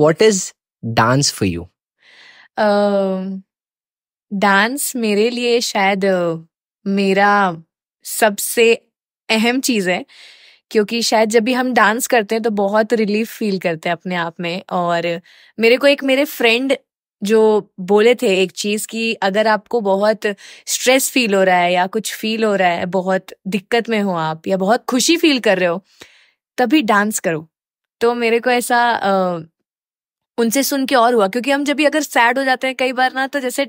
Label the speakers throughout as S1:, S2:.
S1: What is dance for you
S2: dance मेरे लिए शायद uh, मेरा सबसे अहम चीज है क्योंकि शायद जब भी हम डांस करते हैं तो बहुत रिलीफ फील करते हैं अपने आप में और मेरे को एक मेरे फ्रेंड जो बोले थे एक चीज कि अगर आपको बहुत स्ट्रेस फील हो रहा है या कुछ फील हो रहा है बहुत दिक्कत में हो आप या बहुत खुशी फील कर रहे हो तभी डांस करो तो मेरे को ऐसा uh, उनसे सुन के और हुआ क्योंकि हम जब भी अगर सैड हो जाते हैं कई बार ना तो जैसे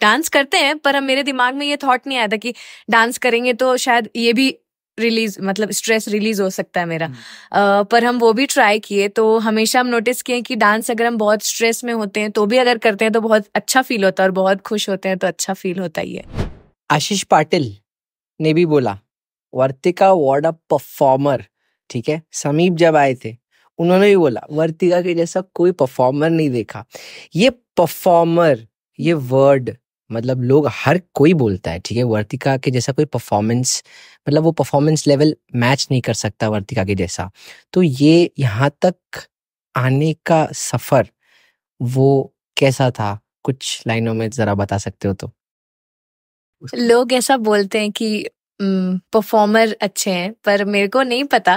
S2: डांस करते हैं पर हम मेरे दिमाग में ये थॉट नहीं आया था कि डांस करेंगे तो शायद ये भी रिलीज मतलब स्ट्रेस रिलीज हो सकता है मेरा uh, पर हम वो भी ट्राई किए तो हमेशा हम नोटिस किए कि डांस अगर हम बहुत स्ट्रेस में होते हैं तो भी अगर करते हैं तो बहुत अच्छा फील होता है और बहुत खुश होते हैं तो अच्छा फील होता ही है
S1: आशीष पाटिल ने भी बोला वर्तिका वार्ड अ परफॉर्मर ठीक है समीप जब आए थे उन्होंने भी बोला वर्तिका के जैसा कोई परफॉर्मर नहीं देखा ये परफॉर्मर ये वर्ड मतलब लोग हर कोई बोलता है ठीक है वर्तिका के जैसा कोई परफॉर्मेंस मतलब वो परफॉर्मेंस लेवल मैच नहीं कर सकता वर्तिका के जैसा तो ये यहाँ तक आने का सफ़र वो कैसा था कुछ लाइनों में ज़रा बता सकते हो तो
S2: लोग ऐसा बोलते हैं कि परफॉर्मर अच्छे हैं पर मेरे को नहीं पता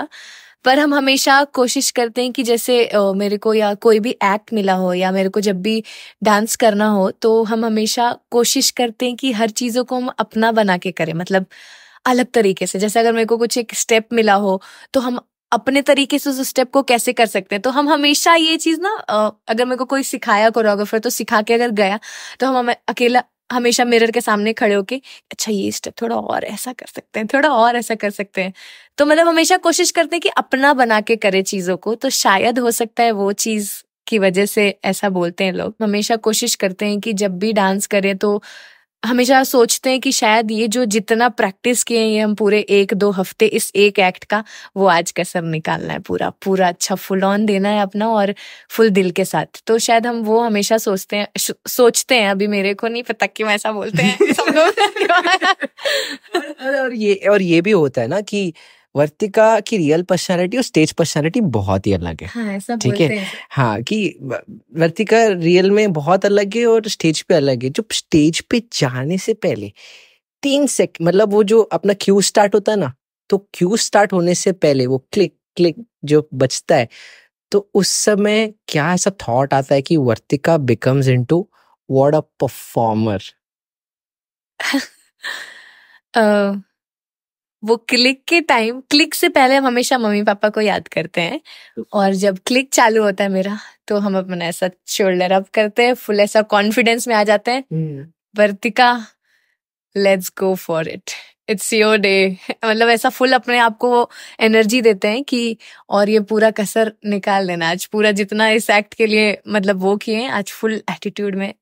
S2: पर हम हमेशा कोशिश करते हैं कि जैसे मेरे को या कोई भी एक्ट मिला हो या मेरे को जब भी डांस करना हो तो हम हमेशा कोशिश करते हैं कि हर चीज़ों को हम अपना बना के करें मतलब अलग तरीके से जैसे अगर मेरे को कुछ एक स्टेप मिला हो तो हम अपने तरीके से उस स्टेप को कैसे कर सकते हैं तो हम हमेशा ये चीज़ ना अगर मेरे को कोई सिखाया कोरियोग्राफर तो सिखा के अगर गया तो हम हमें अकेला हमेशा मिरर के सामने खड़े होके अच्छा ये स्टेप थोड़ा और ऐसा कर सकते हैं थोड़ा और ऐसा कर सकते हैं तो मतलब हमेशा कोशिश करते हैं कि अपना बना के करे चीज़ों को तो शायद हो सकता है वो चीज़ की वजह से ऐसा बोलते हैं लोग हमेशा कोशिश करते हैं कि जब भी डांस करें तो हमेशा सोचते हैं कि शायद ये जो जितना प्रैक्टिस किए हैं ये हम पूरे एक दो हफ्ते इस एक एक्ट का वो आज का सब निकालना है पूरा पूरा अच्छा फुल ऑन देना है अपना और फुल दिल के साथ तो शायद हम वो हमेशा सोचते हैं सोचते हैं अभी मेरे को नहीं पता क्यों ऐसा बोलते हैं सब लोग
S1: और, और ये और ये भी होता है ना कि वर्तिका की रियल पर्सनैलिटी और स्टेज पर्सनैलिटी बहुत ही अलग है
S2: हाँ, ठीक है
S1: हाँ कि वर्तिका रियल में बहुत अलग है और स्टेज पे अलग है जो स्टेज पे जाने से पहले तीन से मतलब वो जो अपना क्यू स्टार्ट होता है ना तो क्यू स्टार्ट होने से पहले वो क्लिक क्लिक जो बचता है तो उस समय क्या ऐसा थॉट आता है कि Vartika becomes into what a performer
S2: वो क्लिक के टाइम क्लिक से पहले हम हमेशा मम्मी पापा को याद करते हैं और जब क्लिक चालू होता है मेरा तो हम अपना ऐसा शोल्डर अप करते हैं फुल ऐसा कॉन्फिडेंस में आ जाते हैं हम्म। Vartika let's go for it it's your day मतलब ऐसा फुल अपने आप को एनर्जी देते हैं कि और ये पूरा कसर निकाल देना आज पूरा जितना इस एक्ट के लिए मतलब वो किए आज फुल एटीट्यूड में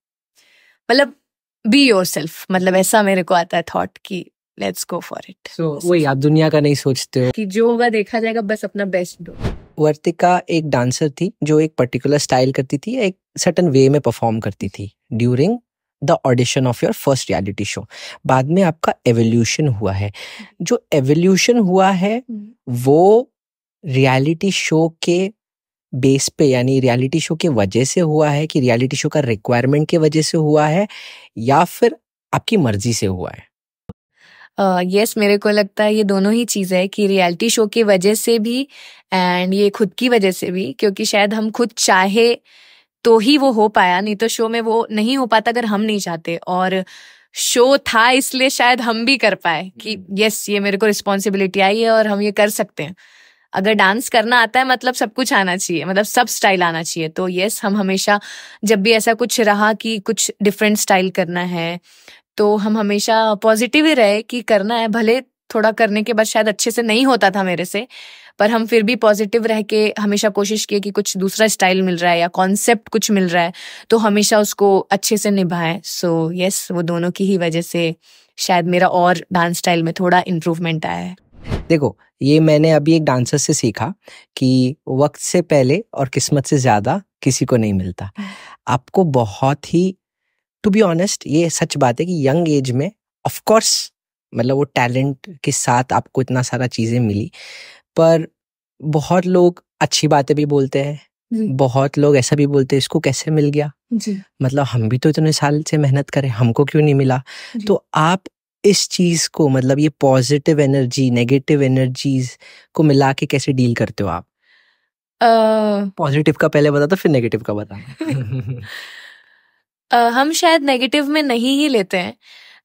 S2: मतलब बी योर सेल्फ मतलब ऐसा मेरे को आता है थॉट कि let's go for it
S1: so वही आप दुनिया का नहीं सोचते हो कि जो होगा देखा जाएगा बस अपना बेस्ट दो वर्तिका एक डांसर थी जो एक पर्टिकुलर स्टाइल करती थी एक सर्टन वे में परफॉर्म करती थी during the audition of your first reality show बाद में आपका एवोल्यूशन हुआ है जो एवोल्यूशन हुआ है हम्म। वो रियलिटी शो के बेस पे यानी रियलिटी शो के वजह से हुआ है कि रियलिटी शो का रिक्वायरमेंट के वजह से हुआ है या फिर आपकी मर्जी से हुआ है
S2: यस मेरे को लगता है ये दोनों ही चीज़ है कि रियलिटी शो की वजह से भी एंड ये खुद की वजह से भी क्योंकि शायद हम खुद चाहे तो ही वो हो पाया नहीं तो शो में वो नहीं हो पाता अगर हम नहीं चाहते और शो था इसलिए शायद हम भी कर पाए कि यस हम्म। ये मेरे को रिस्पॉन्सिबिलिटी आई है और हम ये कर सकते हैं अगर डांस करना आता है मतलब सब कुछ आना चाहिए मतलब सब स्टाइल आना चाहिए तो यस हम हमेशा जब भी ऐसा कुछ रहा कि कुछ डिफरेंट स्टाइल करना है तो हम हमेशा पॉजिटिव ही रहे कि करना है भले थोड़ा करने के बाद शायद अच्छे से नहीं होता था मेरे से पर हम फिर भी पॉजिटिव रह के हमेशा कोशिश किए कि कुछ दूसरा स्टाइल मिल रहा है या कॉन्सेप्ट कुछ मिल रहा है तो हमेशा उसको अच्छे से निभाएं सो so, यस yes, वो दोनों की ही वजह से शायद मेरा और डांस स्टाइल में थोड़ा इम्प्रूवमेंट आया है
S1: देखो ये मैंने अभी एक डांसर से सीखा कि वक्त से पहले और किस्मत से ज़्यादा किसी को नहीं मिलता आपको बहुत ही टू बी ऑनेस्ट ये सच बात है कि यंग एज में ऑफकोर्स मतलब वो टैलेंट के साथ आपको इतना सारा चीज़ें मिली पर बहुत लोग अच्छी बातें भी बोलते हैं बहुत लोग ऐसा भी बोलते हैं इसको कैसे मिल गया जी। मतलब हम भी तो इतने साल से मेहनत करें हमको क्यों नहीं मिला तो आप इस चीज को मतलब ये पॉजिटिव एनर्जी नेगेटिव एनर्जीज को मिला के कैसे डील करते हो आप पॉजिटिव uh, का पहले बता था फिर नेगेटिव का बता
S2: हम शायद नेगेटिव में नहीं ही लेते हैं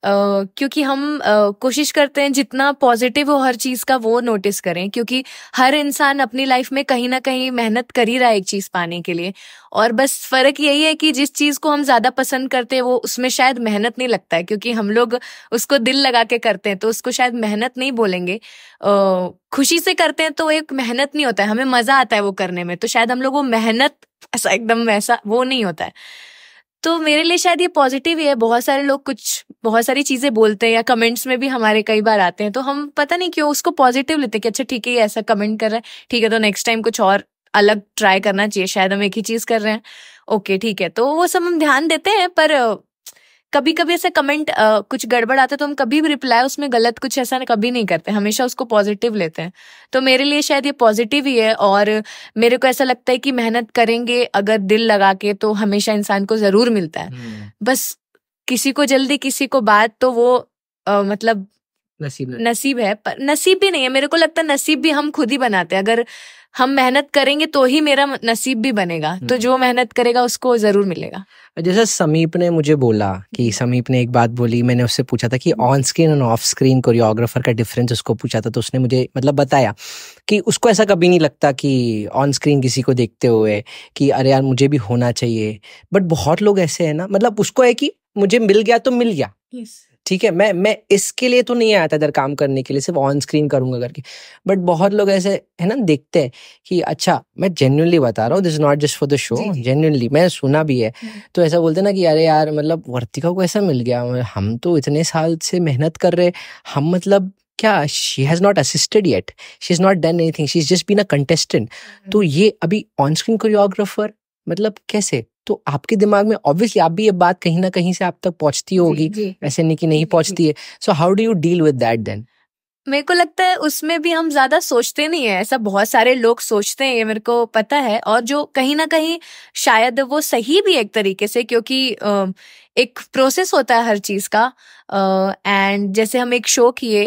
S2: Uh, क्योंकि हम uh, कोशिश करते हैं जितना पॉजिटिव हो हर चीज का वो नोटिस करें क्योंकि हर इंसान अपनी लाइफ में कहीं ना कहीं मेहनत कर ही रहा है एक चीज पाने के लिए और बस फर्क यही है कि जिस चीज को हम ज्यादा पसंद करते हैं वो उसमें शायद मेहनत नहीं लगता है क्योंकि हम लोग उसको दिल लगा के करते हैं तो उसको शायद मेहनत नहीं बोलेंगे uh, खुशी से करते हैं तो एक मेहनत नहीं होता है हमें मजा आता है वो करने में तो शायद हम लोग वो मेहनत ऐसा एकदम वैसा वो नहीं होता है तो मेरे लिए शायद ये पॉजिटिव ही है बहुत सारे लोग कुछ बहुत सारी चीजें बोलते हैं या कमेंट्स में भी हमारे कई बार आते हैं तो हम पता नहीं क्यों उसको पॉजिटिव लेते हैं कि अच्छा ठीक है ये ऐसा कमेंट कर रहा है ठीक है तो नेक्स्ट टाइम कुछ और अलग ट्राई करना चाहिए शायद हम एक ही चीज कर रहे हैं ओके ठीक है तो वो सब हम ध्यान देते हैं पर कभी कभी ऐसे कमेंट कुछ गड़बड़ आते तो हम कभी भी रिप्लाई उसमें गलत कुछ ऐसा कभी नहीं करते हमेशा उसको पॉजिटिव लेते हैं तो मेरे लिए शायद ये पॉजिटिव ही है और मेरे को ऐसा लगता है कि मेहनत करेंगे अगर दिल लगा के तो हमेशा इंसान को जरूर मिलता है हम्म। बस किसी को जल्दी किसी को बात तो वो आ, मतलब नसीब है, नसीब है पर नसीब भी नहीं है मेरे को लगता है नसीब भी हम खुद ही बनाते हैं अगर हम मेहनत करेंगे तो ही मेरा नसीब भी बनेगा तो हम्म। जो मेहनत करेगा उसको जरूर मिलेगा
S1: जैसा समीप ने मुझे बोला कि हम्म। समीप ने एक बात बोली मैंने उससे पूछा था कि ऑन स्क्रीन और ऑफ स्क्रीन कोरियोग्राफर का डिफरेंस उसको पूछा था तो उसने मुझे मतलब बताया कि उसको ऐसा कभी नहीं लगता कि ऑन स्क्रीन किसी को देखते हुए कि अरे यार मुझे भी होना चाहिए बट बहुत लोग ऐसे है ना मतलब उसको है कि मुझे मिल गया तो मिल गया ठीक है मैं मैं इसके लिए तो नहीं आया था इधर काम करने के लिए सिर्फ ऑन स्क्रीन करूंगा करके बट बहुत लोग ऐसे है ना देखते हैं कि अच्छा मैं जेन्यूनली बता रहा हूँ this not just for the show genuinely मैंने सुना भी है हम्म। तो ऐसा बोलते ना कि अरे यार मतलब वर्तिका को ऐसा मिल गया हम तो इतने साल से मेहनत कर रहे हम मतलब क्या she has not assisted yet she is not done anything she is just been a contestant तो ये अभी ऑन स्क्रीन कोरियोग्राफर मतलब कैसे तो आपके दिमाग में ऑब्वियसली आप भी ये बात कहीं ना कहीं से आप तक पहुंचती होगी ऐसे नहीं कि नहीं पहुंचती है so how do you deal with that then
S2: मेरे को लगता है उसमें भी हम ज्यादा सोचते नहीं है ऐसा बहुत सारे लोग सोचते हैं ये मेरे को पता है और जो कहीं ना कहीं शायद वो सही भी एक तरीके से क्योंकि एक प्रोसेस होता है हर चीज का एंड जैसे हम एक शो किए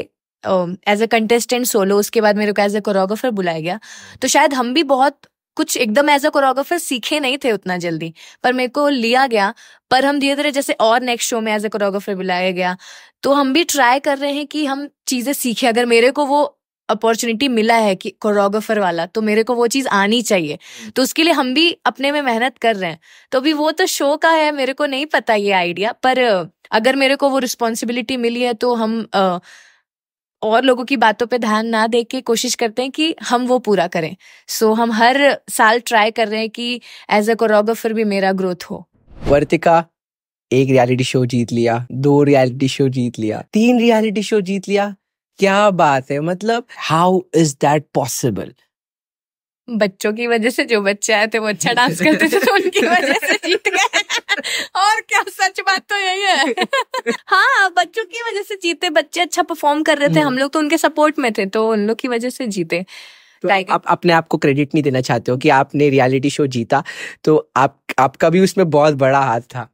S2: एज अ कंटेस्टेंट सोलो उसके बाद मेरे को एज अ कोरियोग्राफर बुलाया गया तो शायद हम भी बहुत कुछ एकदम एज अ कोरियोग्राफर सीखे नहीं थे उतना जल्दी पर मेरे को लिया गया पर हम धीरे धीरे जैसे और नेक्स्ट शो में एज अ कोरियोग्राफर बुलाया गया तो हम भी ट्राई कर रहे हैं कि हम चीज़ें सीखे अगर मेरे को वो अपॉर्चुनिटी मिला है कि कोरियोग्राफर वाला तो मेरे को वो चीज़ आनी चाहिए हम्म। तो उसके लिए हम भी अपने में मेहनत कर रहे हैं तो अभी वो तो शो का है मेरे को नहीं पता ये आइडिया पर अगर मेरे को वो रिस्पॉन्सिबिलिटी मिली है तो हम आ, और लोगों की बातों पे ध्यान ना दे के कोशिश करते हैं कि हम वो पूरा करें सो so, हम हर साल ट्राई कर रहे हैं कि एज अ कोरियोग्राफर भी मेरा ग्रोथ हो
S1: वर्तिका एक रियलिटी शो जीत लिया दो रियलिटी शो जीत लिया तीन रियलिटी शो जीत लिया क्या बात है मतलब हाउ इज दैट पॉसिबल
S2: बच्चों की वजह से जो बच्चे आए थे वो अच्छा डांस करते थे तो उनकी वजह से जीत गए और क्या सच बात तो यही है हाँ बच्चों की वजह से जीते बच्चे अच्छा परफॉर्म कर रहे थे हम्म। हम लोग तो उनके सपोर्ट में थे तो उन लोग की वजह से जीते
S1: तो आप अपने आप को क्रेडिट नहीं देना चाहते हो कि आपने रियलिटी शो जीता तो आप आपका भी उसमें बहुत बड़ा हाथ था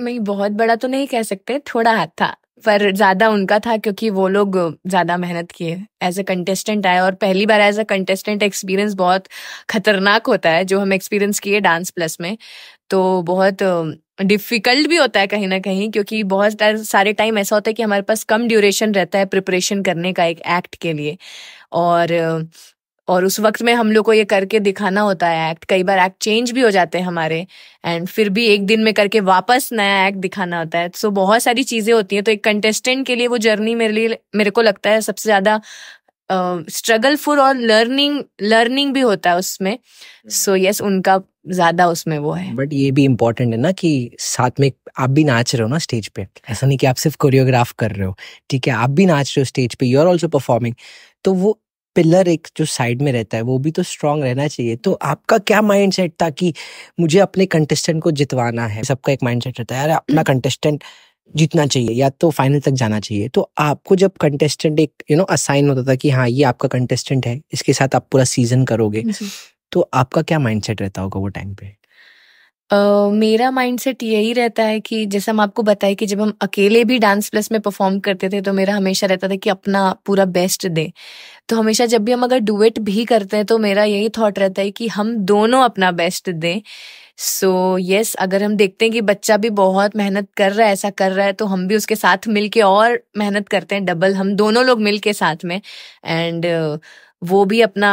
S2: नहीं बहुत बड़ा तो नहीं कह सकते थोड़ा हाथ था पर ज्यादा उनका था क्योंकि वो लोग ज्यादा मेहनत किए एज अ कंटेस्टेंट आए और पहली बार एज अ कंटेस्टेंट एक्सपीरियंस बहुत खतरनाक होता है जो हम एक्सपीरियंस किए डांस प्लस में तो बहुत डिफिकल्ट भी होता है कहीं ना कहीं क्योंकि बहुत सारे टाइम ऐसा होता है कि हमारे पास कम ड्यूरेशन रहता है प्रिपरेशन करने का एक एक्ट के लिए और और उस वक्त में हम लोग को ये करके दिखाना होता है एक्ट कई बार एक्ट चेंज भी हो जाते हैं हमारे एंड फिर भी एक दिन में करके वापस नया एक्ट दिखाना होता है सो so, बहुत सारी चीज़ें होती हैं तो एक कंटेस्टेंट के लिए वो जर्नी मेरे लिए मेरे को लगता है सबसे ज़्यादा स्ट्रगल फुल और लर्निंग लर्निंग भी होता है उसमें so hmm. so, yes yes, उनका ज्यादा उसमें वो
S1: है बट ये भी इम्पोर्टेंट है ना कि साथ में आप भी नाच रहे हो ना स्टेज पे ऐसा नहीं कि आप सिर्फ कोरियोग्राफ कर रहे हो ठीक है आप भी नाच रहे हो स्टेज पे यू आर ऑल्सो परफॉर्मिंग तो वो पिलर एक जो साइड में रहता है वो भी तो स्ट्रांग रहना चाहिए तो आपका क्या माइंडसेट था कि मुझे अपने कंटेस्टेंट को जितवाना है सबका एक माइंडसेट रहता है यार अपना कंटेस्टेंट जीतना चाहिए या तो फाइनल तक जाना चाहिए तो आपको जब कंटेस्टेंट एक यू नो असाइन होता था कि हाँ ये आपका कंटेस्टेंट है इसके साथ आप पूरा सीजन करोगे तो आपका क्या माइंडसेट रहता होगा वो टाइम पे
S2: मेरा मेरा माइंडसेट यही रहता है कि जैसे हम आपको बताए कि जब हम अकेले भी डांस प्लस में परफॉर्म करते थे तो मेरा हमेशा रहता था कि अपना पूरा बेस्ट दे तो हमेशा जब भी हम अगर डुएट भी करते हैं तो मेरा यही थॉट रहता है कि हम दोनों अपना बेस्ट दें सो so, यस yes, अगर हम देखते हैं कि बच्चा भी बहुत मेहनत कर रहा है ऐसा कर रहा है तो हम भी उसके साथ मिलके और मेहनत करते हैं डबल हम दोनों लोग मिलके साथ में एंड uh, वो भी अपना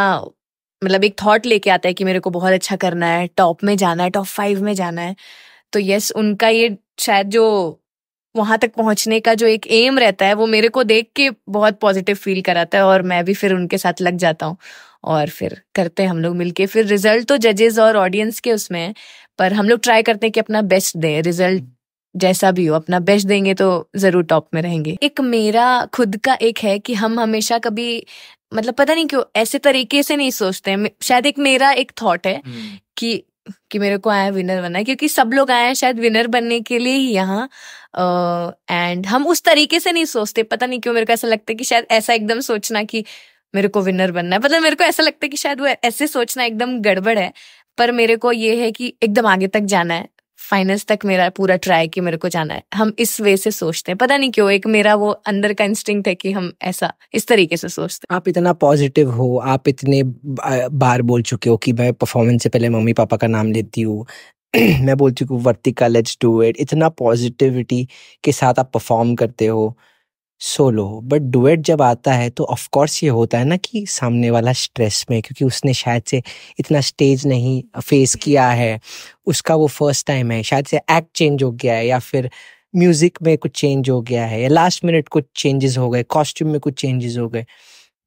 S2: मतलब एक थॉट लेके आता है कि मेरे को बहुत अच्छा करना है टॉप में जाना है टॉप फाइव में जाना है तो यस उनका ये शायद जो वहां तक पहुंचने का जो एक एम रहता है वो मेरे को देख के बहुत पॉजिटिव फील कराता है और मैं भी फिर उनके साथ लग जाता हूँ और फिर करते हैं हम लोग मिलके फिर रिजल्ट तो जजेस और ऑडियंस के उसमें है पर हम लोग ट्राई करते हैं कि अपना बेस्ट दें रिजल्ट हम्म। जैसा भी हो अपना बेस्ट देंगे तो जरूर टॉप में रहेंगे एक मेरा खुद का एक है कि हम हमेशा कभी मतलब पता नहीं क्यों ऐसे तरीके से नहीं सोचते शायद एक मेरा एक थॉट है हम्म। कि कि मेरे को आया विनर बनना है क्योंकि सब लोग आए हैं शायद विनर बनने के लिए ही यहाँ एंड हम उस तरीके से नहीं सोचते पता नहीं क्यों मेरे को ऐसा लगता है कि शायद ऐसा एकदम सोचना कि मेरे को विनर बनना है मतलब मेरे को ऐसा लगता है कि शायद वो ऐसे सोचना एकदम गड़बड़ है पर मेरे को ये है कि एकदम आगे तक जाना है फाइनेंस तक मेरा पूरा ट्राई कि मेरे को जाना है हम इस वे से सोचते हैं पता नहीं क्यों एक मेरा वो अंदर का इंस्टिंग है कि हम ऐसा इस तरीके से सोचते
S1: हैं आप इतना पॉजिटिव हो आप इतने बार बोल चुके हो कि मैं परफॉर्मेंस से पहले मम्मी पापा का नाम लेती हूँ मैं बोलती हूँ वर्तिका लेट्स डू इट इतना पॉजिटिविटी के साथ आप परफॉर्म करते हो सोलो बट डुएट जब आता है तो ऑफ कोर्स ये होता है ना कि सामने वाला स्ट्रेस में क्योंकि उसने शायद से इतना स्टेज नहीं फेस किया है उसका वो फर्स्ट टाइम है शायद से एक्ट चेंज हो गया है या फिर म्यूजिक में कुछ चेंज हो गया है या लास्ट मिनट कुछ चेंजेस हो गए कॉस्ट्यूम में कुछ चेंजेस हो गए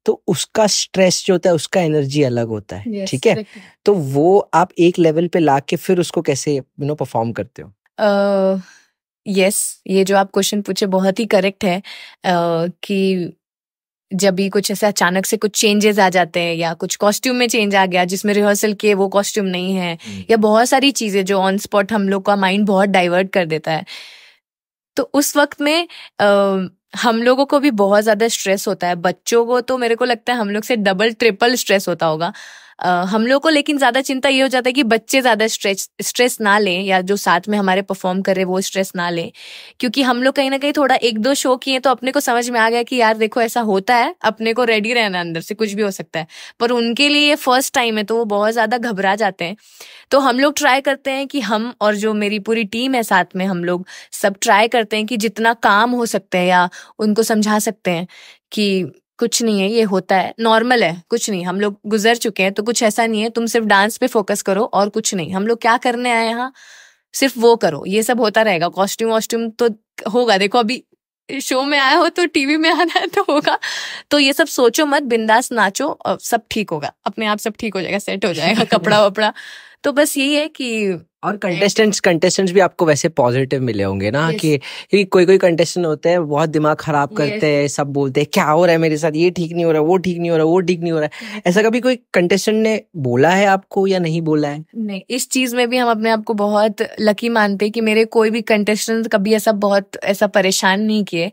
S1: तो उसका स्ट्रेस जो होता है उसका एनर्जी अलग होता है ठीक yes, है तो वो आप एक लेवल पे ला के फिर उसको कैसे यू नो परफॉर्म करते हो
S2: uh... यस yes, ये जो आप क्वेश्चन पूछे बहुत ही करेक्ट है uh, कि जब भी कुछ ऐसे अचानक से कुछ चेंजेस आ जाते हैं या कुछ कॉस्ट्यूम में चेंज आ गया जिसमें रिहर्सल किए वो कॉस्ट्यूम नहीं है हम्म। या बहुत सारी चीजें जो ऑन स्पॉट हम लोग का माइंड बहुत डाइवर्ट कर देता है तो उस वक्त में uh, हम लोगों को भी बहुत ज्यादा स्ट्रेस होता है बच्चों को तो मेरे को लगता है हम लोग से डबल ट्रिपल स्ट्रेस होता होगा हम लोग को लेकिन ज्यादा चिंता ये हो जाता है कि बच्चे ज्यादा स्ट्रेस स्ट्रेस ना लें या जो साथ में हमारे परफॉर्म कर रहे वो स्ट्रेस ना लें क्योंकि हम लोग कहीं ना कहीं थोड़ा एक दो शो किए तो अपने को समझ में आ गया कि यार देखो ऐसा होता है अपने को रेडी रहना अंदर से कुछ भी हो सकता है पर उनके लिए फर्स्ट टाइम है तो वो बहुत ज्यादा घबरा जाते हैं तो हम लोग ट्राई करते हैं कि हम और जो मेरी पूरी टीम है साथ में हम लोग सब ट्राई करते हैं कि जितना काम हो सकते हैं या उनको समझा सकते हैं कि कुछ नहीं है ये होता है नॉर्मल है कुछ नहीं हम लोग गुजर चुके हैं तो कुछ ऐसा नहीं है तुम सिर्फ डांस पे फोकस करो और कुछ नहीं हम लोग क्या करने आए यहाँ सिर्फ वो करो ये सब होता रहेगा कॉस्ट्यूम वॉस्ट्यूम तो होगा देखो अभी शो में आया हो तो टीवी में आना है तो होगा तो ये सब सोचो मत बिंदास नाचो और सब ठीक होगा अपने आप सब ठीक हो जाएगा सेट
S1: हो जाएगा कपड़ा वपड़ा तो बस यही है कि और कंटेस्टेंट्स कंटेस्टेंट्स भी आपको वैसे पॉजिटिव मिले होंगे ना कि क्योंकि कोई कोई कंटेस्टेंट होते हैं बहुत दिमाग खराब करते हैं सब बोलते हैं क्या हो रहा है मेरे साथ ये ठीक नहीं हो रहा वो ठीक नहीं हो रहा वो ठीक नहीं हो रहा है ऐसा कभी कोई कंटेस्टेंट ने बोला है आपको या नहीं बोला है
S2: नहीं इस चीज में भी हम अपने आप को बहुत लकी मानते हैं कि मेरे कोई भी कंटेस्टेंट कभी ऐसा बहुत ऐसा परेशान नहीं किए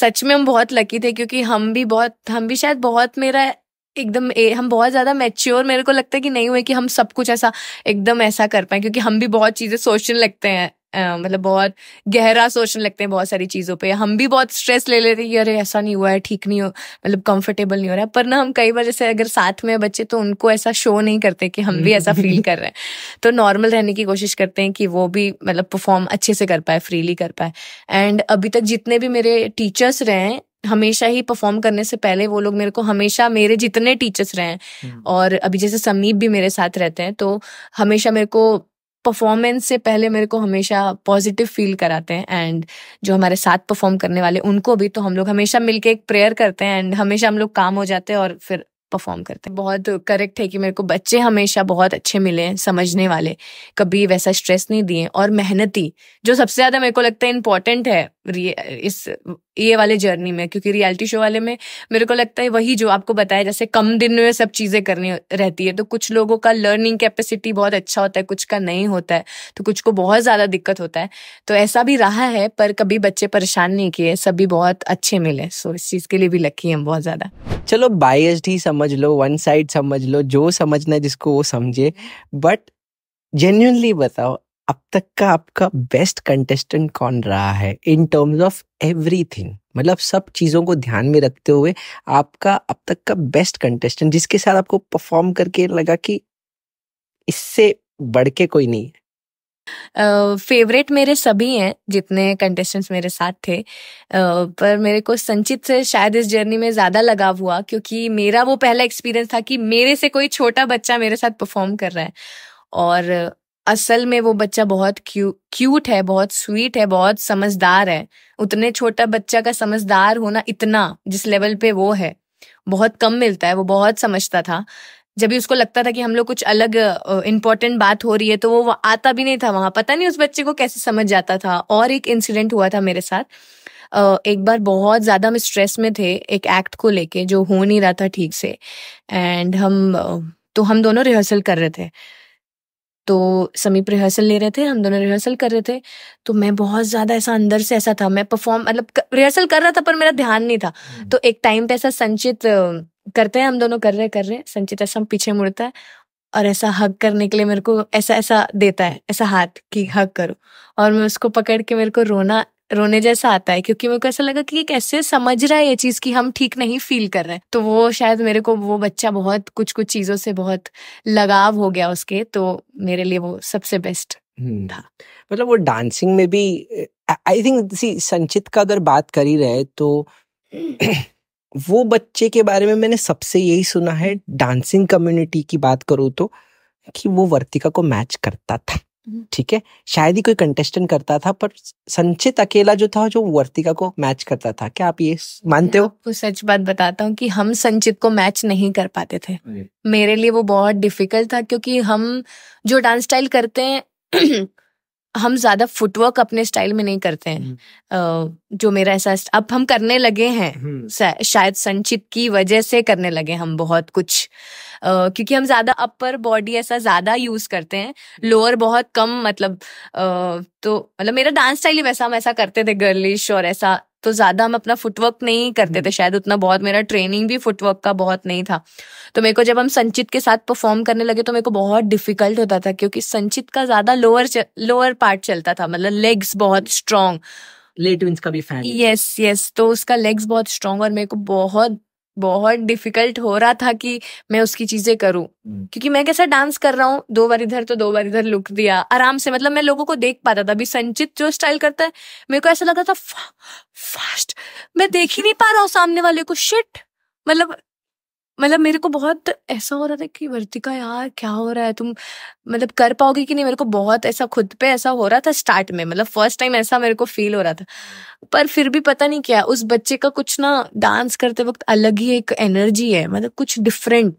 S2: सच में हम बहुत लकी थे क्योंकि हम भी बहुत हम भी शायद बहुत मेरा एकदम ए, हम बहुत ज़्यादा मैच्योर मेरे को लगता है कि नहीं हुए कि हम सब कुछ ऐसा एकदम ऐसा कर पाए क्योंकि हम भी बहुत चीज़ें सोचने लगते हैं मतलब बहुत गहरा सोचने लगते हैं बहुत सारी चीज़ों पे हम भी बहुत स्ट्रेस ले लेते हैं कि अरे ऐसा नहीं हुआ है ठीक नहीं हो मतलब कंफर्टेबल नहीं हो रहा है पर ना हम कई बार जैसे अगर साथ में बच्चे तो उनको ऐसा शो नहीं करते कि हम भी ऐसा फील कर रहे हैं तो नॉर्मल रहने की कोशिश करते हैं कि वो भी मतलब परफॉर्म अच्छे से कर पाए फ्रीली कर पाए एंड अभी तक जितने भी मेरे टीचर्स रहे हैं हमेशा ही परफॉर्म करने से पहले वो लोग मेरे को हमेशा मेरे जितने टीचर्स रहे हैं हम्म। और अभी जैसे समीप भी मेरे साथ रहते हैं तो हमेशा मेरे को परफॉर्मेंस से पहले मेरे को हमेशा पॉजिटिव फील कराते हैं एंड जो हमारे साथ परफॉर्म करने वाले उनको भी तो हम लोग हमेशा मिलके एक प्रेयर करते हैं एंड हमेशा हम लोग काम हो जाते हैं और फिर परफॉर्म करते हैं बहुत करेक्ट है कि मेरे को बच्चे हमेशा बहुत अच्छे मिले समझने वाले कभी वैसा स्ट्रेस नहीं दिए और मेहनती जो सबसे ज़्यादा मेरे को लगता है इम्पोर्टेंट है इस ये वाले जर्नी में क्योंकि रियलिटी शो वाले में मेरे को लगता है वही जो आपको बताया जैसे कम दिन में सब चीज़ें करनी रहती है तो कुछ लोगों का लर्निंग कैपेसिटी बहुत अच्छा होता है कुछ का नहीं होता है तो कुछ को बहुत ज़्यादा दिक्कत होता है तो ऐसा भी रहा है पर कभी बच्चे परेशान नहीं किए सभी बहुत अच्छे मिले सो इस चीज़ के लिए भी लकी हम बहुत ज़्यादा
S1: चलो बायस्ड ही समझ लो वन साइड समझ लो जो समझना है जिसको वो समझे बट जेन्यूनली बताओ अब तक का आपका बेस्ट कंटेस्टेंट कौन रहा है इन टर्म्स ऑफ एवरीथिंग मतलब सब चीज़ों को ध्यान में रखते हुए आपका अब तक का बेस्ट कंटेस्टेंट जिसके साथ आपको परफॉर्म करके लगा कि इससे बढ़ के कोई नहीं है
S2: फेवरेट मेरे सभी हैं जितने कंटेस्टेंट्स मेरे साथ थे uh, पर मेरे को संचित से शायद इस जर्नी में ज़्यादा लगाव हुआ क्योंकि मेरा वो पहला एक्सपीरियंस था कि मेरे से कोई छोटा बच्चा मेरे साथ परफॉर्म कर रहा है और असल में वो बच्चा बहुत क्यू क्यूट है बहुत स्वीट है बहुत समझदार है उतने छोटा बच्चा का समझदार होना इतना जिस लेवल पे वो है बहुत कम मिलता है वो बहुत समझता था जब भी उसको लगता था कि हम लोग कुछ अलग इंपॉर्टेंट बात हो रही है तो वो आता भी नहीं था वहां पता नहीं उस बच्चे को कैसे समझ जाता था और एक इंसिडेंट हुआ था मेरे साथ एक बार बहुत ज़्यादा हम स्ट्रेस में थे एक एक्ट को लेके जो हो नहीं रहा था ठीक से एंड हम तो हम दोनों रिहर्सल कर रहे थे तो समीप रिहर्सल ले रहे थे हम दोनों रिहर्सल कर रहे थे तो मैं बहुत ज़्यादा ऐसा अंदर से ऐसा था मैं परफॉर्म मतलब रिहर्सल कर रहा था पर मेरा ध्यान नहीं था हम्म। तो एक टाइम पे ऐसा संचित करते हैं हम दोनों कर रहे कर रहे हैं संचित ऐसा पीछे मुड़ता है और ऐसा हक करने के लिए मेरे को ऐसा ऐसा देता है ऐसा हाथ कि हक करो और मैं उसको पकड़ के मेरे को रोना रोने जैसा आता है क्योंकि मेरे को ऐसा लगा कि कैसे समझ रहा है ये चीज़ कि हम ठीक नहीं फील कर रहे हैं तो वो शायद मेरे को वो बच्चा बहुत कुछ कुछ चीज़ों से बहुत लगाव हो गया उसके तो मेरे लिए वो सबसे बेस्ट
S1: हम्म। था मतलब वो डांसिंग में भी आई थिंक संचित का अगर बात कर ही रहे तो वो बच्चे के बारे में मैंने सबसे यही सुना है डांसिंग कम्युनिटी की बात करूँ तो कि वो वर्तिका को मैच करता था हम्म। ठीक है शायद ही कोई कंटेस्टेंट करता था पर संचित अकेला जो था जो वर्तिका को मैच करता था क्या आप ये मानते हो आपको
S2: सच बात बताता हूँ कि हम संचित को मैच नहीं कर पाते थे मेरे लिए वो बहुत डिफिकल्ट था क्योंकि हम जो डांस स्टाइल करते हैं हम ज्यादा फुटवर्क अपने स्टाइल में नहीं करते हैं हम्म। जो मेरा ऐसा अब हम करने लगे हैं हम्म। शायद संचित की वजह से करने लगे हम बहुत कुछ क्योंकि हम ज्यादा अपर बॉडी ऐसा ज्यादा यूज करते हैं लोअर बहुत कम मतलब तो मतलब मेरा डांस स्टाइल ही वैसा हम ऐसा करते थे गर्लिश और ऐसा तो ज़्यादा हम अपना फुटवर्क नहीं करते थे शायद उतना बहुत मेरा ट्रेनिंग भी फुटवर्क का बहुत नहीं था तो मेरे को जब हम संचित के साथ परफॉर्म करने लगे तो मेरे को बहुत डिफिकल्ट होता था क्योंकि संचित का ज़्यादा लोअर लोअर पार्ट चलता था मतलब लेग्स बहुत स्ट्रांग लेट विंस का भी फैन यस यस तो उसका लेग्स बहुत स्ट्रांग और मेरे को बहुत बहुत डिफिकल्ट हो रहा था कि मैं उसकी चीजें करूं हम्म। क्योंकि मैं कैसा डांस कर रहा हूँ दो बार इधर तो दो बार इधर लुक दिया आराम से मतलब मैं लोगों को देख पाता था अभी संचित जो स्टाइल करता है मेरे को ऐसा लगा था फा, फास्ट मैं देख ही नहीं पा रहा हूँ सामने वाले को शिट मतलब मतलब मेरे को बहुत ऐसा हो रहा था कि वर्तिका यार क्या हो रहा है तुम मतलब कर पाओगे कि नहीं मेरे को बहुत ऐसा खुद पे ऐसा हो रहा था स्टार्ट में मतलब फर्स्ट टाइम ऐसा मेरे को फील हो रहा था पर फिर भी पता नहीं क्या उस बच्चे का कुछ ना डांस करते वक्त अलग ही एक एनर्जी है मतलब कुछ डिफरेंट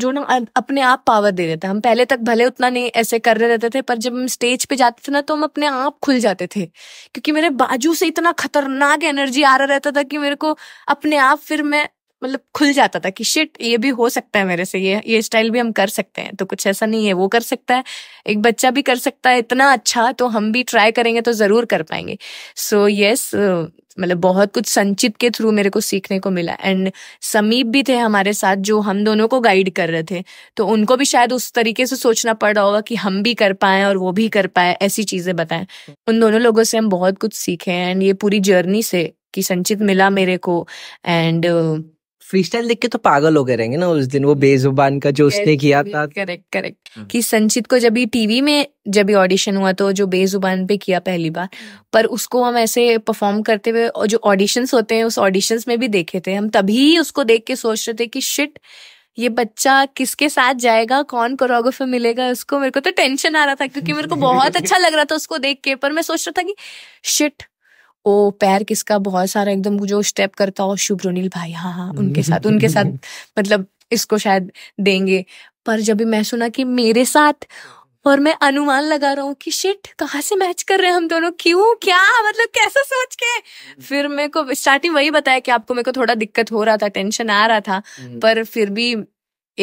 S2: जो ना अपने आप पावर दे देता हम पहले तक भले उतना नहीं ऐसे कर रहे रहते थे पर जब हम स्टेज पे जाते थे ना तो हम अपने आप खुल जाते थे क्योंकि मेरे बाजू से इतना खतरनाक एनर्जी आ रहा रहता था कि मेरे को अपने आप फिर मैं मतलब खुल जाता था कि शिट ये भी हो सकता है मेरे से ये ये स्टाइल भी हम कर सकते हैं तो कुछ ऐसा नहीं है वो कर सकता है एक बच्चा भी कर सकता है इतना अच्छा तो हम भी ट्राई करेंगे तो ज़रूर कर पाएंगे सो so, यस yes, मतलब बहुत कुछ संचित के थ्रू मेरे को सीखने को मिला एंड समीप भी थे हमारे साथ जो हम दोनों को गाइड कर रहे थे तो उनको भी शायद उस तरीके से सोचना पड़ रहा होगा कि हम भी कर पाए और वो भी कर पाए ऐसी चीज़ें बताएं उन दोनों लोगों से हम बहुत कुछ सीखे एंड ये पूरी जर्नी से कि संचित मिला
S1: मेरे को एंड फ्री स्टाइल देख के तो पागल हो गए रहेंगे ना उस दिन वो बेजुबान का जो उसने किया था करेक्ट हम्म। करेक्ट
S2: कि संचित को जब टीवी
S1: में जब ऑडिशन हुआ तो जो
S2: बेजुबान पे किया पहली बार पर उसको हम ऐसे परफॉर्म करते हुए और जो ऑडिशंस होते हैं उस ऑडिशंस में भी देखे थे हम तभी उसको देख के सोच रहे थे कि शिट ये बच्चा किसके साथ जाएगा कौन कोरियोग्राफर मिलेगा उसको मेरे को तो टेंशन आ रहा था क्योंकि मेरे को बहुत अच्छा लग रहा था उसको देख के पर मैं सोच रहा था कि शिट ओ पैर किसका बहुत सारा एकदम जो स्टेप करता हो शुभ्रनील भाई हाँ हाँ उनके साथ उनके साथ मतलब इसको शायद देंगे पर जब भी मैं सुना कि मेरे साथ और मैं अनुमान लगा रहा हूँ कि शिट कहाँ से मैच कर रहे हैं हम दोनों क्यों क्या मतलब कैसा सोच के फिर मेरे को स्टार्टिंग वही बताया कि आपको मेरे को थोड़ा दिक्कत हो रहा था टेंशन आ रहा था हम्म। पर फिर भी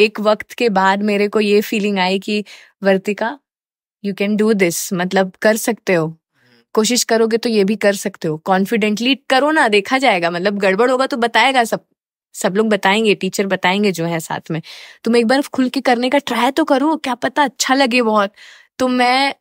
S2: एक वक्त के बाद मेरे को ये फीलिंग आई कि Vartika you can do this मतलब कर सकते हो कोशिश करोगे तो ये भी कर सकते हो कॉन्फिडेंटली करो ना देखा जाएगा मतलब गड़बड़ होगा तो बताएगा सब सब लोग बताएंगे टीचर बताएंगे जो है साथ में तुम एक बार खुल के करने का ट्राई तो करो क्या पता अच्छा लगे बहुत तो मैं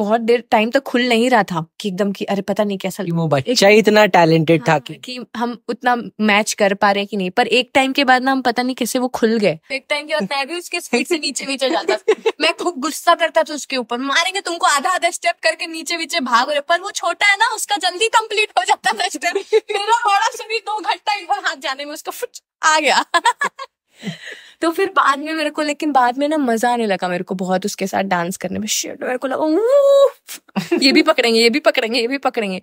S2: बहुत देर टाइम तक खुल नहीं रहा था कि एकदम कि अरे पता नहीं कैसा वो बच्चा
S1: इतना टैलेंटेड था हाँ, कि कि
S2: हम उतना मैच कर पा रहे कि नहीं पर एक टाइम के बाद ना हम पता नहीं कैसे वो खुल गए एक टाइम के बाद मैं भी उसके स्पीड से नीचे नीचे जाता मैं खूब गुस्सा करता था उसके ऊपर मारेंगे तुमको आधा आधा स्टेप करके नीचे नीचे भाग रहे पर वो छोटा है ना उसका जल्दी कम्प्लीट हो जाता था मेरा बड़ा शरीर दो घंटा इधर हाथ जाने में उसका आ गया तो फिर बाद में मेरे को लेकिन बाद में ना मजा आने लगा मेरे को बहुत उसके साथ डांस करने में शिट मेरे को लगा ये भी पकड़ेंगे ये भी पकड़ेंगे ये भी पकड़ेंगे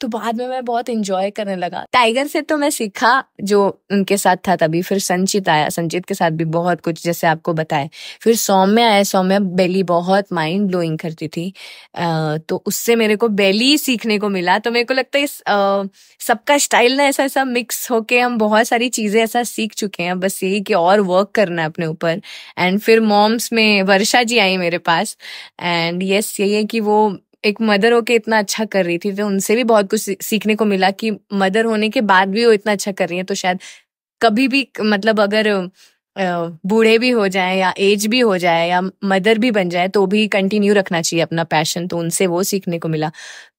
S2: तो बाद में मैं बहुत इंजॉय करने लगा टाइगर से तो मैं सीखा जो उनके साथ था तभी फिर संचित आया संचित के साथ भी बहुत कुछ जैसे आपको बताया फिर सौम्य आया सौम्य बेली बहुत माइंड ब्लोइंग करती थी आ, तो उससे मेरे को बेली सीखने को मिला तो मेरे को लगता है इस सबका स्टाइल ना ऐसा ऐसा मिक्स होके हम बहुत सारी चीज़ें ऐसा सीख चुके हैं बस यही कि और वर्क करना है अपने ऊपर एंड फिर मॉम्स में वर्षा जी आई मेरे पास एंड यस यही है कि वो एक मदर होके इतना अच्छा कर रही थी तो उनसे भी बहुत कुछ सीखने को मिला कि मदर होने के बाद भी वो इतना अच्छा कर रही है तो शायद कभी भी मतलब अगर बूढ़े भी हो जाए या एज भी हो जाए या मदर भी बन जाए तो भी कंटिन्यू रखना चाहिए अपना पैशन तो उनसे वो सीखने को मिला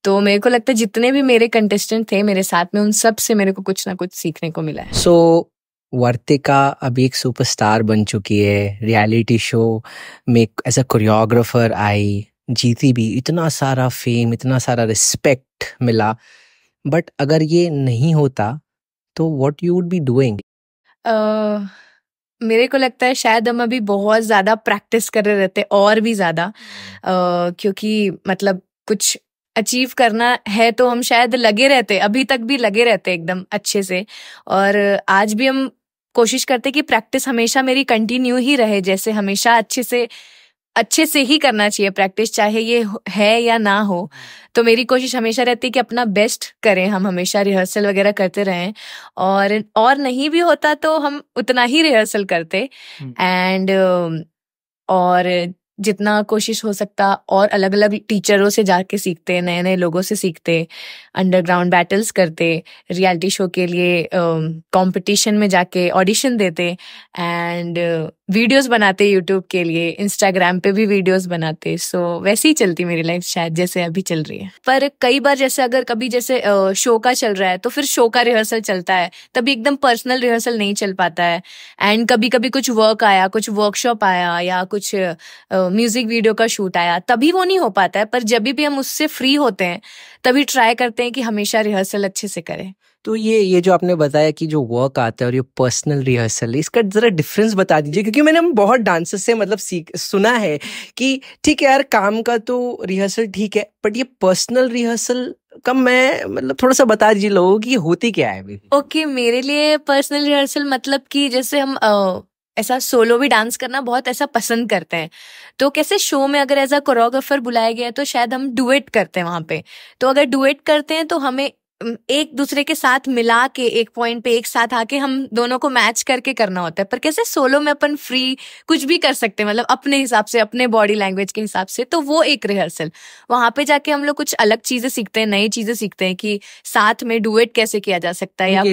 S2: तो मेरे को लगता है जितने भी मेरे कंटेस्टेंट थे मेरे साथ में उन सब से मेरे को कुछ ना कुछ सीखने को मिला है सो
S1: so, वर्तिका अभी एक सुपरस्टार बन चुकी है रियलिटी शो में एज अ कोरियोग्राफर आई जीती भी इतना सारा फेम इतना सारा रिस्पेक्ट मिला बट अगर ये नहीं होता तो what you would be doing
S2: मेरे को लगता है शायद हम अभी बहुत ज़्यादा प्रैक्टिस कर रहे रहते और भी ज़्यादा uh, क्योंकि मतलब कुछ अचीव करना है तो हम शायद लगे रहते अभी तक भी लगे रहते एकदम अच्छे से और आज भी हम कोशिश करते कि प्रैक्टिस हमेशा मेरी कंटिन्यू ही रहे जैसे हमेशा अच्छे से अच्छे से ही करना चाहिए प्रैक्टिस चाहे ये है या ना हो तो मेरी कोशिश हमेशा रहती है कि अपना बेस्ट करें हम हमेशा रिहर्सल वगैरह करते रहें और और नहीं भी होता तो हम उतना ही रिहर्सल करते एंड और जितना कोशिश हो सकता और अलग अलग टीचरों से जाके सीखते नए नए लोगों से सीखते अंडरग्राउंड बैटल्स करते रियलिटी शो के लिए कंपटीशन में जाके ऑडिशन देते एंड वीडियोस बनाते यूट्यूब के लिए इंस्टाग्राम पे भी वीडियोस बनाते सो so, वैसे ही चलती मेरी लाइफ शायद जैसे अभी चल रही है पर कई बार जैसे अगर कभी जैसे शो का चल रहा है तो फिर शो का रिहर्सल चलता है तभी एकदम पर्सनल रिहर्सल नहीं चल पाता है एंड कभी कभी कुछ वर्क आया कुछ वर्कशॉप आया या कुछ uh, म्यूजिक वीडियो का शूट आया तभी वो नहीं हो पाता है पर जब भी हम उससे फ्री होते हैं तभी ट्राई करते हैं कि हमेशा रिहर्सल अच्छे से करें
S1: तो ये ये जो आपने बताया कि जो वर्क आता है और ये पर्सनल रिहर्सल इसका जरा डिफरेंस बता दीजिए क्योंकि मैंने बहुत डांसर्स से मतलब सीख सुना है कि ठीक है यार काम का तो रिहर्सल ठीक है बट ये पर्सनल रिहर्सल का मैं मतलब थोड़ा सा बता दीजिए लोगों की होती क्या है ओके
S2: okay, मेरे लिए पर्सनल रिहर्सल मतलब कि जैसे हम ऐसा सोलो भी डांस करना बहुत ऐसा पसंद करते हैं तो कैसे शो में अगर एज अ कोरियोग्राफर बुलाया गया है तो शायद हम डुएट करते हैं वहां पे तो अगर डुएट करते हैं तो हमें एक दूसरे के साथ मिला के एक पॉइंट पे एक साथ आके हम दोनों को मैच करके करना होता है पर कैसे सोलो में अपन फ्री कुछ भी कर सकते हैं मतलब अपने हिसाब से अपने बॉडी लैंग्वेज के हिसाब से तो वो एक रिहर्सल वहां पे जाके हम लोग कुछ अलग चीजें सीखते हैं नई चीजें सीखते हैं कि साथ में डुएट कैसे किया जा सकता है या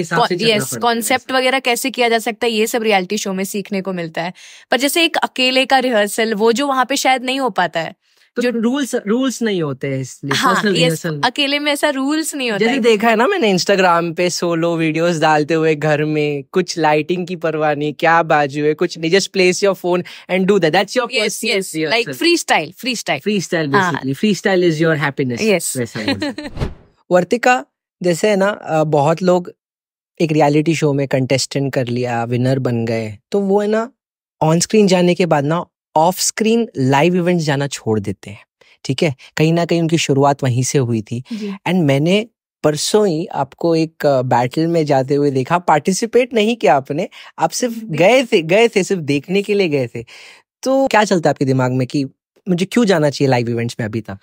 S2: यस कॉन्सेप्ट वगैरह कैसे किया जा सकता है ये सब रियलिटी शो में सीखने को मिलता है पर जैसे एक अकेले का रिहर्सल वो जो वहां पे शायद नहीं हो पाता है
S1: तो जो रूल्स रूल्स नहीं होते हैं इसलिए हाँ, yes,
S2: अकेले में ऐसा रूल्स नहीं होता जैसे देखा
S1: है ना मैंने इंस्टाग्राम पे सोलो वीडियोस डालते हुए घर में कुछ लाइटिंग की परवाह नहीं क्या बाजू है कुछ नहीं just place your phone and do that that's your yes yes like free style free style free style basically free style is your happiness yes Vartika जैसे है ना बहुत लोग एक रियलिटी शो में कंटेस्टेंट कर लिया विनर बन गए तो वो है ना ऑन स्क्रीन जाने के बाद ना ऑफ स्क्रीन लाइव इवेंट्स जाना छोड़ देते हैं ठीक है कहीं ना कहीं उनकी शुरुआत वहीं से हुई थी एंड मैंने परसों ही आपको एक बैटल में जाते हुए देखा पार्टिसिपेट नहीं किया आपने आप सिर्फ हम्म। गए थे गए थे सिर्फ देखने के लिए गए थे तो क्या चलता है आपके दिमाग में कि मुझे क्यों जाना चाहिए लाइव इवेंट्स में अभी तक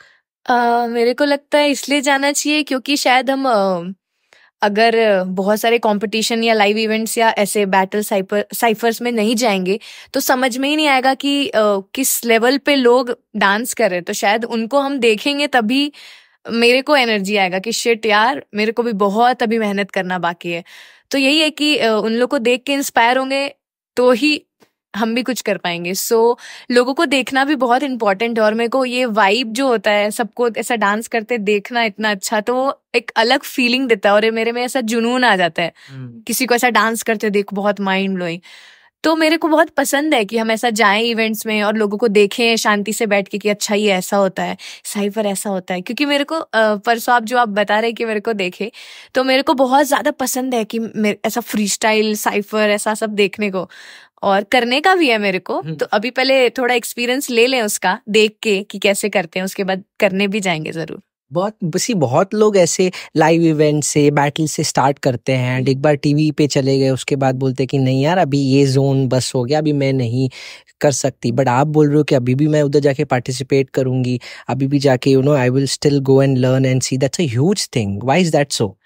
S2: Uh, मेरे को लगता है इसलिए जाना चाहिए क्योंकि शायद हम uh, अगर बहुत सारे कंपटीशन या लाइव इवेंट्स या ऐसे बैटल साइफर साइफर्स में नहीं जाएंगे तो समझ में ही नहीं आएगा कि आ, किस लेवल पे लोग डांस कर रहे हैं तो शायद उनको हम देखेंगे तभी मेरे को एनर्जी आएगा कि शिट यार मेरे को भी बहुत अभी मेहनत करना बाकी है तो यही है कि उन लोग को देख के इंस्पायर होंगे तो ही हम भी कुछ कर पाएंगे सो so, लोगों को देखना भी बहुत इंपॉर्टेंट है और मेरे को ये वाइब जो होता है सबको ऐसा डांस करते देखना इतना अच्छा तो वो एक अलग फीलिंग देता है और मेरे में ऐसा जुनून आ जाता है hmm. किसी को ऐसा डांस करते देख बहुत माइंड ब्लोइंग तो मेरे को बहुत पसंद है कि हम ऐसा जाएं इवेंट्स में और लोगों को देखें शांति से बैठ के कि अच्छा ये ऐसा होता है साइफर ऐसा होता है क्योंकि मेरे को परसों आप जो आप बता रहे कि मेरे को देखे तो मेरे को बहुत ज़्यादा पसंद है कि ऐसा फ्री स्टाइल साइफर ऐसा सब देखने को और करने का भी है मेरे को हम्म। तो अभी पहले थोड़ा एक्सपीरियंस ले लें उसका देख के कि कैसे करते हैं उसके बाद करने भी जाएंगे
S1: ज़रूर बहुत बसी बहुत लोग ऐसे लाइव इवेंट से बैटल से स्टार्ट करते हैं एंड एक बार टीवी पे चले गए उसके बाद बोलते हैं कि नहीं यार अभी ये जोन बस हो गया अभी मैं नहीं कर सकती बट आप बोल रहे हो कि अभी भी मैं उधर जाके पार्टिसिपेट करूंगी अभी भी जाके you know I will still go and learn and see that's a huge thing why is that so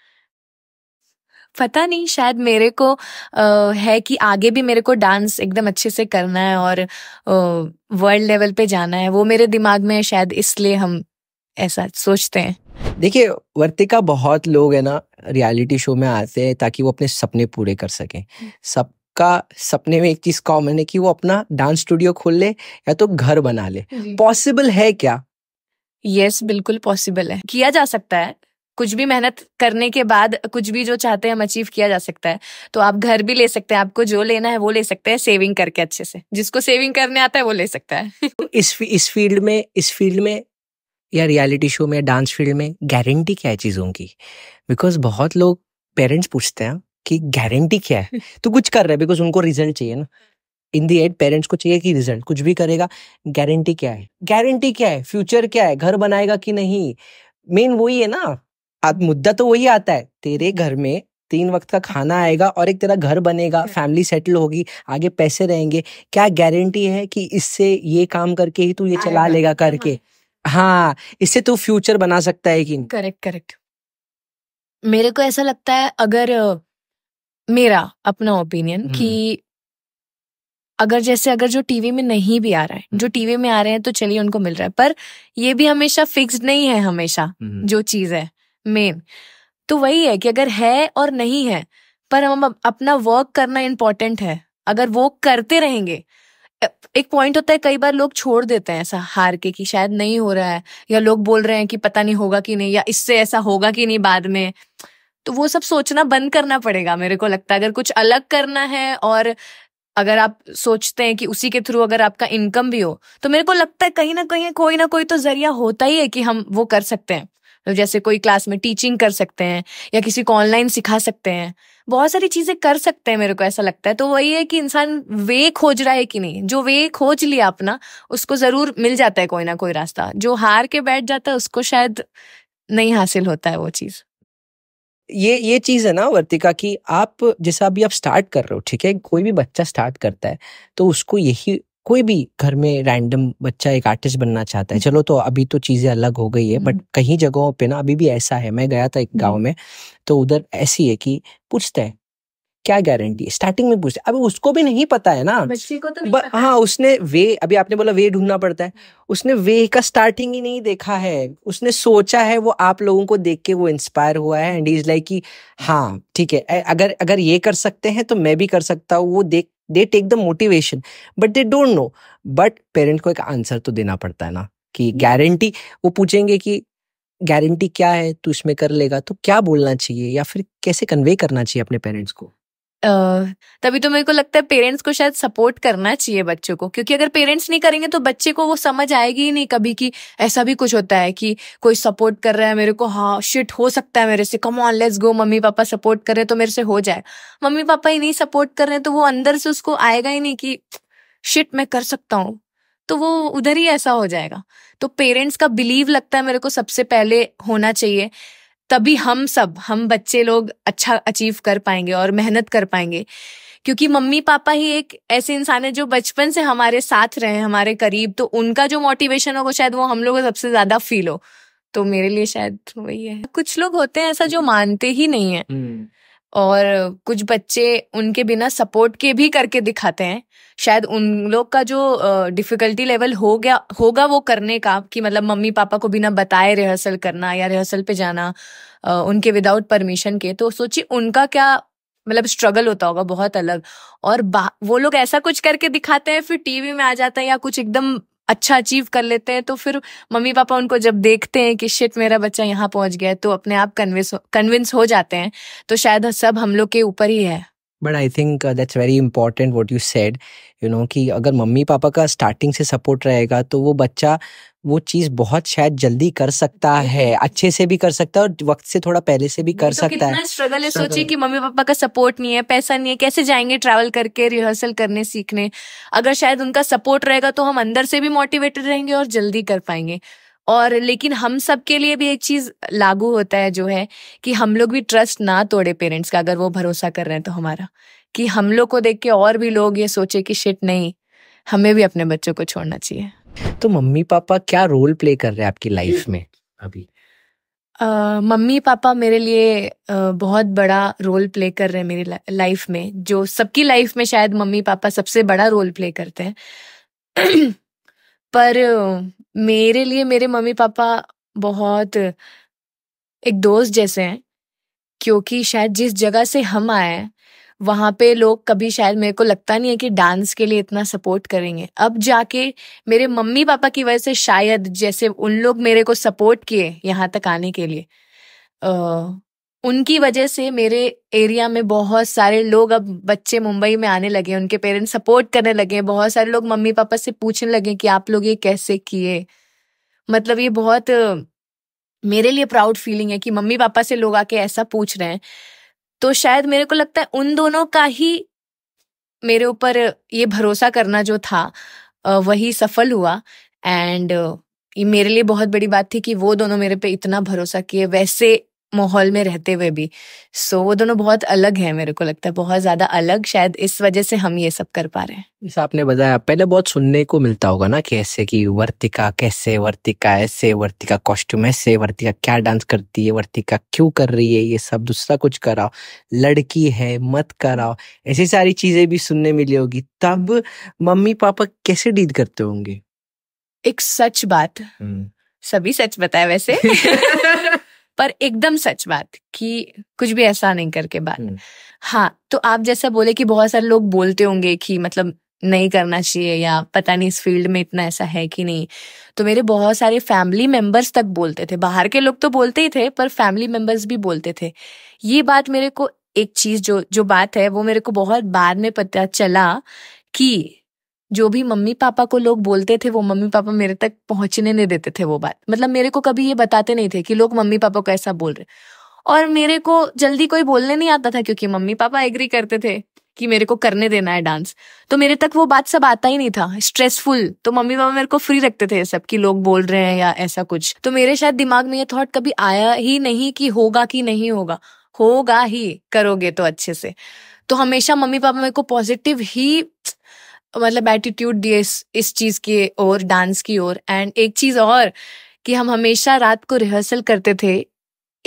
S2: पता नहीं शायद मेरे को आ, है कि आगे भी मेरे को डांस एकदम अच्छे से करना है और वर्ल्ड लेवल पे जाना है वो मेरे दिमाग में है शायद इसलिए हम ऐसा
S1: सोचते हैं देखिए वर्तिका बहुत लोग है ना रियलिटी शो में आते हैं ताकि वो अपने सपने पूरे कर सके हम्म। सब का सपने में एक चीज कॉमन है कि वो अपना डांस स्टूडियो खोल ले या तो घर बना ले पॉसिबल है क्या
S2: यस yes, बिल्कुल पॉसिबल है किया जा सकता है कुछ भी मेहनत करने के बाद कुछ भी जो चाहते हैं हम अचीव किया जा सकता है तो आप घर भी ले सकते हैं आपको जो लेना है वो ले सकते हैं सेविंग करके अच्छे से जिसको सेविंग करने आता है वो ले सकता है
S1: इस इस फील्ड में इस फील्ड में या रियलिटी शो में या डांस फील्ड में गारंटी क्या है चीज़ों की बिकॉज बहुत लोग पेरेंट्स पूछते हैं कि गारंटी क्या है तो कुछ कर रहे हैं बिकॉज उनको रिजल्ट चाहिए ना इन दी एड पेरेंट्स को चाहिए कि रिजल्ट कुछ भी करेगा गारंटी क्या है गारंटी क्या है फ्यूचर क्या है घर बनाएगा कि नहीं मेन वही है ना आप मुद्दा तो वही आता है तेरे घर में तीन वक्त का खाना आएगा और एक तेरा घर बनेगा फैमिली सेटल होगी आगे पैसे रहेंगे क्या गारंटी है कि इससे ये काम करके ही तू ये चला लेगा हाँ। करके हाँ इससे तू तो फ्यूचर बना सकता है कि
S2: करेक्ट करेक्ट मेरे को ऐसा लगता है अगर मेरा अपना ओपिनियन हम्म। कि अगर जैसे अगर जो टीवी में नहीं भी आ रहा है जो टीवी में आ रहे हैं तो चलिए उनको मिल रहा है पर ये भी हमेशा फिक्स्ड नहीं है हमेशा हम्म। जो चीज है मेन तो वही है कि अगर है और नहीं है पर हम अपना वर्क करना इम्पोर्टेंट है अगर वो करते रहेंगे एक पॉइंट होता है कई बार लोग छोड़ देते हैं ऐसा हार के कि शायद नहीं हो रहा है या लोग बोल रहे हैं कि पता नहीं होगा कि नहीं या इससे ऐसा होगा कि नहीं बाद में तो वो सब सोचना बंद करना पड़ेगा मेरे को लगता है अगर कुछ अलग करना है और अगर आप सोचते हैं कि उसी के थ्रू अगर आपका इनकम भी हो तो मेरे को लगता है कहीं ना कहीं कोई ना कोई तो जरिया होता ही है कि हम वो कर सकते हैं जैसे कोई क्लास में टीचिंग कर सकते हैं या किसी को ऑनलाइन सिखा सकते हैं बहुत सारी चीजें कर सकते हैं मेरे को ऐसा लगता है तो वही है कि इंसान वे खोज रहा है कि नहीं जो वे खोज लिया अपना उसको जरूर मिल जाता है कोई ना कोई रास्ता जो हार के बैठ जाता है उसको शायद नहीं हासिल होता है वो चीज़
S1: ये ये चीज़ है ना वर्तिका कि आप जैसा अभी आप स्टार्ट कर रहे हो ठीक है कोई भी बच्चा स्टार्ट करता है तो उसको यही कोई भी घर में रैंडम बच्चा एक आर्टिस्ट बनना चाहता है चलो तो अभी तो चीज़ें अलग हो गई है बट हम्म। कहीं जगहों पे ना अभी भी ऐसा है मैं गया था एक गांव हम्म। में तो उधर ऐसी है कि पूछते हैं क्या गारंटी है स्टार्टिंग में पूछते अब उसको भी नहीं पता है ना बच्ची को तो पता हाँ उसने वे अभी आपने बोला वे ढूंढना पड़ता है उसने वे का स्टार्टिंग ही नहीं देखा है उसने सोचा है वो आप लोगों को देख के वो इंस्पायर हुआ है एंड इज लाइक कि हाँ ठीक है अगर अगर ये कर सकते हैं तो मैं भी कर सकता हूँ वो देख they take the motivation but they don't know but parent को एक आंसर तो देना पड़ता है ना कि गारंटी वो पूछेंगे कि गारंटी क्या है तू इसमें कर लेगा तो क्या बोलना चाहिए या फिर कैसे कन्वे करना चाहिए अपने पेरेंट्स को
S2: तभी तो मेरे को लगता है पेरेंट्स को शायद सपोर्ट करना चाहिए बच्चों को क्योंकि अगर पेरेंट्स नहीं करेंगे तो बच्चे को वो समझ आएगी ही नहीं कभी कि ऐसा भी कुछ होता है कि कोई सपोर्ट कर रहा है मेरे को हाँ शिट हो सकता है मेरे से कम ऑन लेट्स गो मम्मी पापा सपोर्ट कर रहे तो मेरे से हो जाए मम्मी पापा ही नहीं सपोर्ट कर रहे तो वो अंदर से उसको आएगा ही नहीं कि शिट मैं कर सकता हूँ तो वो उधर ही ऐसा हो जाएगा तो पेरेंट्स का बिलीव लगता है मेरे को सबसे पहले होना चाहिए तभी हम सब हम बच्चे लोग अच्छा अचीव कर पाएंगे और मेहनत कर पाएंगे क्योंकि मम्मी पापा ही एक ऐसे इंसान है जो बचपन से हमारे साथ रहे हमारे करीब तो उनका जो मोटिवेशन होगा शायद वो हम लोग को सबसे ज्यादा फील हो तो मेरे लिए शायद वही है कुछ लोग होते हैं ऐसा जो मानते ही नहीं है हम्म। और कुछ बच्चे उनके बिना सपोर्ट के भी करके दिखाते हैं शायद उन लोग का जो डिफ़िकल्टी लेवल हो गया होगा वो करने का कि मतलब मम्मी पापा को बिना बताए रिहर्सल करना या रिहर्सल पे जाना उनके विदाउट परमिशन के तो सोचिए उनका क्या मतलब स्ट्रगल होता होगा बहुत अलग और वो लोग ऐसा कुछ करके दिखाते हैं फिर टीवी में आ जाता है या कुछ एकदम अच्छा अचीव कर लेते हैं तो फिर मम्मी पापा उनको जब देखते हैं कि शिट मेरा बच्चा यहाँ पहुँच गया है तो अपने आप कन्विंस कन्विंस हो जाते हैं तो शायद सब हम लोग के ऊपर ही है
S1: but I think that's very important what you said you know कि अगर मम्मी पापा का स्टार्टिंग से सपोर्ट रहेगा तो वो बच्चा वो चीज बहुत शायद जल्दी कर सकता है अच्छे से भी कर सकता है और वक्त से थोड़ा पहले से भी कर तो सकता है स्ट्रगल है सोचिए
S2: कि मम्मी पापा का सपोर्ट नहीं है पैसा नहीं है कैसे जाएंगे ट्रैवल करके रिहर्सल करने सीखने अगर शायद उनका सपोर्ट रहेगा तो हम अंदर से भी मोटिवेटेड रहेंगे और जल्दी कर पाएंगे और लेकिन हम सब के लिए भी एक चीज लागू होता है जो है कि हम लोग भी ट्रस्ट ना तोड़े पेरेंट्स का अगर वो भरोसा कर रहे हैं तो हमारा कि हम लोग को देख के और भी लोग ये सोचे कि शिट नहीं हमें
S1: भी अपने बच्चों को छोड़ना चाहिए तो मम्मी पापा क्या रोल प्ले कर रहे हैं आपकी लाइफ में अभी
S2: मम्मी पापा मेरे लिए आ, बहुत बड़ा रोल प्ले कर रहे हैं मेरी ला, लाइफ में जो सबकी लाइफ में शायद मम्मी पापा सबसे बड़ा रोल प्ले करते हैं पर मेरे लिए मेरे मम्मी पापा बहुत एक दोस्त जैसे हैं क्योंकि शायद जिस जगह से हम आए हैं वहाँ पे लोग कभी शायद मेरे को लगता नहीं है कि डांस के लिए इतना सपोर्ट करेंगे अब जाके मेरे मम्मी पापा की वजह से शायद जैसे उन लोग मेरे को सपोर्ट किए यहाँ तक आने के लिए उनकी वजह से मेरे एरिया में बहुत सारे लोग अब बच्चे मुंबई में आने लगे उनके पेरेंट्स सपोर्ट करने लगे बहुत सारे लोग मम्मी पापा से पूछने लगे कि आप लोग ये कैसे किए मतलब ये बहुत मेरे लिए प्राउड फीलिंग है कि मम्मी पापा से लोग आके ऐसा पूछ रहे हैं तो शायद मेरे को लगता है उन दोनों का ही मेरे ऊपर ये भरोसा करना जो था वही सफल हुआ एंड ये मेरे लिए बहुत बड़ी बात थी कि वो दोनों मेरे पे इतना भरोसा किए वैसे माहौल में रहते हुए भी सो so, वो दोनों बहुत अलग है मेरे को लगता है बहुत ज्यादा अलग शायद इस वजह से हम ये सब कर पा रहे हैं
S1: जैसे आपने बताया पहले बहुत सुनने को मिलता होगा ना कैसे कि वर्तिका कैसे वर्तिका ऐसे वर्तिका कॉस्ट्यूम ऐसे वर्तिका क्या डांस करती है वर्तिका क्यों कर रही है ये सब दूसरा कुछ कराओ लड़की है मत कराओ ऐसी सारी चीजें भी सुनने मिली होगी तब मम्मी पापा कैसे डील करते होंगे
S2: एक सच बात हम्म। सभी सच बताया वैसे पर एकदम सच बात कि कुछ भी ऐसा नहीं करके बात हम्म। हाँ तो आप जैसा बोले कि बहुत सारे लोग बोलते होंगे कि मतलब नहीं करना चाहिए या पता नहीं इस फील्ड में इतना ऐसा है कि नहीं तो मेरे बहुत सारे फैमिली मेंबर्स तक बोलते थे बाहर के लोग तो बोलते ही थे पर फैमिली मेंबर्स भी बोलते थे ये बात मेरे को एक चीज जो जो बात है वो मेरे को बहुत बाद में पता चला कि जो भी मम्मी पापा को लोग बोलते थे वो मम्मी पापा मेरे तक पहुंचने नहीं देते थे वो बात मतलब मेरे को कभी ये बताते नहीं थे कि लोग मम्मी पापा को ऐसा बोल रहे और मेरे को जल्दी कोई बोलने नहीं आता था क्योंकि मम्मी पापा एग्री करते थे कि मेरे को करने देना है डांस तो मेरे तक वो बात सब आता ही नहीं था स्ट्रेसफुल तो मम्मी पापा मेरे को फ्री रखते थे सब कि लोग बोल रहे हैं या ऐसा कुछ तो मेरे शायद दिमाग में ये थॉट कभी आया ही नहीं कि होगा कि नहीं होगा होगा ही करोगे तो अच्छे से तो हमेशा मम्मी पापा मेरे को पॉजिटिव ही मतलब एटीट्यूड दिए इस इस चीज़ की ओर डांस की ओर एंड एक चीज़ और कि हम हमेशा रात को रिहर्सल करते थे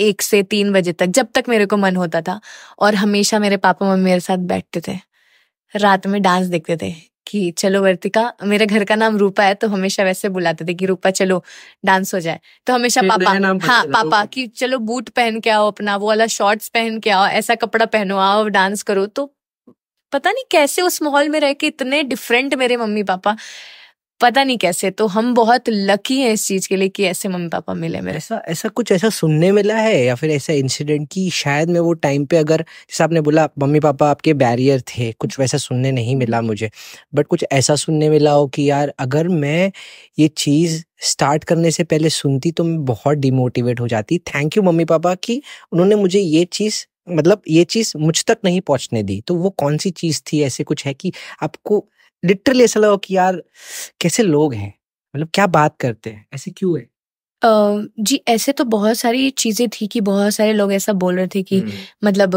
S2: एक से तीन बजे तक जब तक मेरे को मन होता था और हमेशा मेरे पापा मम्मी मेरे साथ बैठते थे रात में डांस देखते थे कि चलो वर्तिका मेरे घर का नाम रूपा है तो हमेशा वैसे बुलाते थे कि रूपा चलो डांस हो जाए तो हमेशा पापा हाँ पापा कि चलो बूट पहन के आओ अपना वो वाला शॉर्ट्स पहन के आओ ऐसा कपड़ा पहनो आओ डांस करो तो पता नहीं कैसे उस माहौल में रह के इतने डिफरेंट मेरे मम्मी पापा पता नहीं कैसे तो हम बहुत लकी हैं इस चीज के लिए कि ऐसे मम्मी पापा मिले मेरे ऐसा
S1: ऐसा कुछ ऐसा सुनने मिला है या फिर ऐसा इंसिडेंट कि शायद मैं वो टाइम पे अगर जैसे आपने बोला मम्मी पापा आपके बैरियर थे कुछ वैसा सुनने नहीं हम्म। मिला मुझे बट कुछ ऐसा सुनने मिला हो कि यार अगर मैं ये चीज़ स्टार्ट करने से पहले सुनती तो मैं बहुत डिमोटिवेट हो जाती थैंक यू मम्मी पापा की उन्होंने मुझे ये चीज़ मतलब ये चीज मुझ तक नहीं पहुंचने दी तो वो कौन सी चीज थी ऐसे कुछ है कि आपको लिटरली ऐसा लगा कि यार कैसे लोग हैं मतलब क्या बात करते हैं ऐसे क्यों है
S2: Uh, जी ऐसे तो बहुत सारी चीजें थी कि बहुत सारे लोग ऐसा बोल रहे थे कि मतलब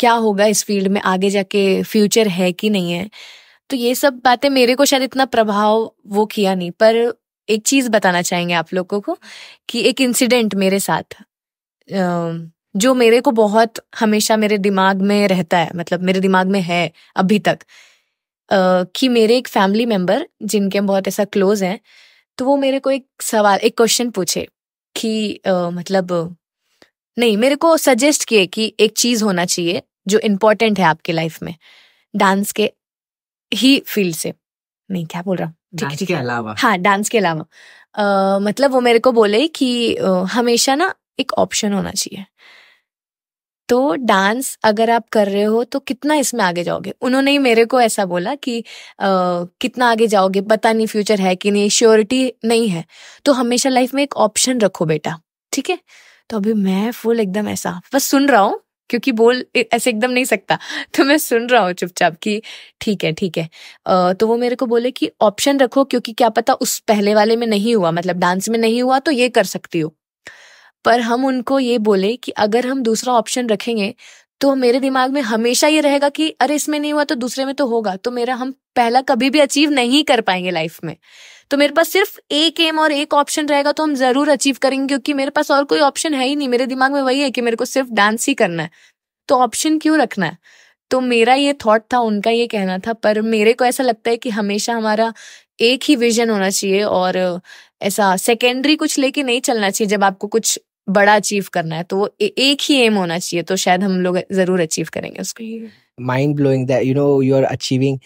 S2: क्या होगा इस फील्ड में आगे जाके फ्यूचर है कि नहीं है तो ये सब बातें मेरे को शायद इतना प्रभाव वो किया नहीं पर एक चीज बताना चाहेंगे आप लोगों को कि एक इंसिडेंट मेरे साथ uh, जो मेरे को बहुत हमेशा मेरे दिमाग में रहता है मतलब मेरे दिमाग में है अभी तक कि मेरे एक फैमिली मेम्बर जिनके हम बहुत ऐसा क्लोज हैं तो वो मेरे को एक सवाल एक क्वेश्चन पूछे कि मतलब नहीं मेरे को सजेस्ट किए कि एक चीज़ होना चाहिए जो इम्पोर्टेंट है आपके लाइफ में डांस के ही फील्ड से नहीं क्या बोल रहा हूँ डांस हाँ, के अलावा हाँ डांस के अलावा मतलब वो मेरे को बोले कि हमेशा ना एक ऑप्शन होना चाहिए तो डांस अगर आप कर रहे हो तो कितना इसमें आगे जाओगे उन्होंने ही मेरे को ऐसा बोला कि आ, कितना आगे जाओगे पता नहीं फ्यूचर है कि नहीं श्योरिटी नहीं है तो हमेशा लाइफ में एक ऑप्शन रखो बेटा ठीक है तो अभी मैं फुल एकदम ऐसा बस सुन रहा हूँ क्योंकि बोल ऐसे एकदम नहीं सकता तो मैं सुन रहा हूँ चुपचाप कि ठीक है ठीक है तो वो मेरे को बोले कि ऑप्शन रखो क्योंकि क्या पता उस पहले वाले में नहीं हुआ मतलब डांस में नहीं हुआ तो ये कर सकती हो पर हम उनको ये बोले कि अगर हम दूसरा ऑप्शन रखेंगे तो मेरे दिमाग में हमेशा ये रहेगा कि अरे इसमें नहीं हुआ तो दूसरे में तो होगा तो मेरा हम पहला कभी भी अचीव नहीं कर पाएंगे लाइफ में तो मेरे पास सिर्फ एक एम और एक ऑप्शन रहेगा तो हम जरूर अचीव करेंगे क्योंकि मेरे पास और कोई ऑप्शन है ही नहीं मेरे दिमाग में वही है कि मेरे को सिर्फ डांस ही करना है तो ऑप्शन क्यों रखना है तो मेरा ये थॉट था उनका ये कहना था पर मेरे को ऐसा लगता है कि हमेशा हमारा एक ही विजन होना चाहिए और ऐसा सेकेंडरी कुछ लेके नहीं चलना चाहिए जब आपको कुछ बड़ा अचीव करना है तो वो ए- एक ही एम होना चाहिए तो शायद हम लोग जरूर अचीव करेंगे
S1: उसको mind blowing that you know you are achieving